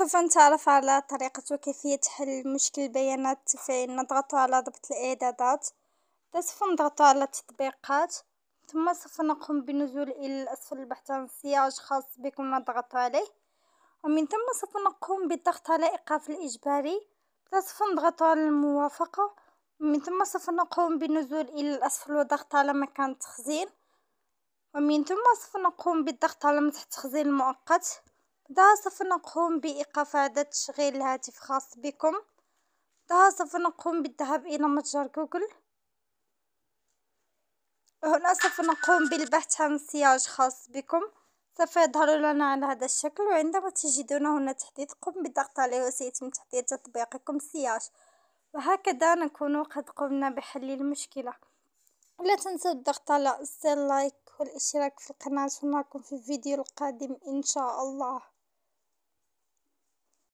سوف نتعرف على طريقة وكيفية حل مشكل البيانات فإن نضغط على ضبط الإعدادات سوف نضغط على التطبيقات ثم سوف نقوم بالنزول إلى الأسفل البحث عن سياج خاص بكم نضغط عليه ومن ثم سوف نقوم بالضغط على إيقاف الإجباري سوف نضغط على الموافقة ومن ثم سوف نقوم بالنزول إلى الأسفل وضغط على مكان التخزين ومن ثم سوف نقوم بالضغط على مسح التخزين المؤقت ده سوف نقوم بإيقاف عدد تشغيل الهاتف خاص بكم ده سوف نقوم بالذهاب إلى متجر جوجل هنا سوف نقوم بالبحث عن سياج خاص بكم سوف يظهر لنا على هذا الشكل وعندما تجدون هنا تحديث قم بالضغط عليه وسيتم تحديث تطبيقكم سياج وهكذا نكون قد قمنا بحل المشكلة لا تنسوا الضغط على زر لايك والاشتراك في القناة ونراكم في الفيديو القادم ان شاء الله